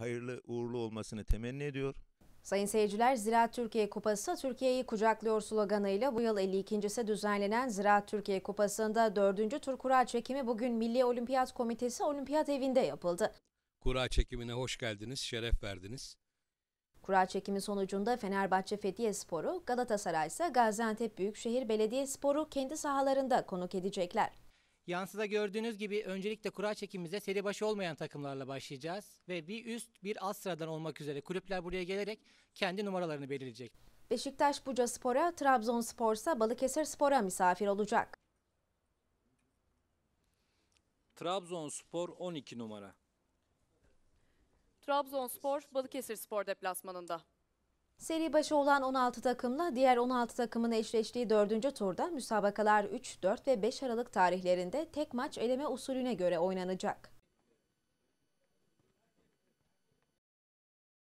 hayırlı uğurlu olmasını temenni ediyor. Sayın seyirciler Ziraat Türkiye Kupası Türkiye'yi kucaklıyor sloganıyla bu yıl 52.si düzenlenen Ziraat Türkiye Kupası'nda 4. tur kura çekimi bugün Milli Olimpiyat Komitesi Olimpiyat Evi'nde yapıldı. Kura çekimine hoş geldiniz, şeref verdiniz. Kura çekimi sonucunda Fenerbahçe Fethiye Sporu, Galatasaray ise Gaziantep Büyükşehir Belediye Sporu kendi sahalarında konuk edecekler. Yansıda gördüğünüz gibi öncelikle kura çekimimize seri başı olmayan takımlarla başlayacağız. Ve bir üst bir alt sıradan olmak üzere kulüpler buraya gelerek kendi numaralarını belirleyecek. Beşiktaş Buca Spor'a, Trabzonspor ise Balıkesir Spor'a misafir olacak. Trabzonspor 12 numara. Trabzonspor Balıkesir Spor deplasmanında. Seri başı olan 16 takımla diğer 16 takımın eşleştiği 4. turda müsabakalar 3, 4 ve 5 Aralık tarihlerinde tek maç eleme usulüne göre oynanacak.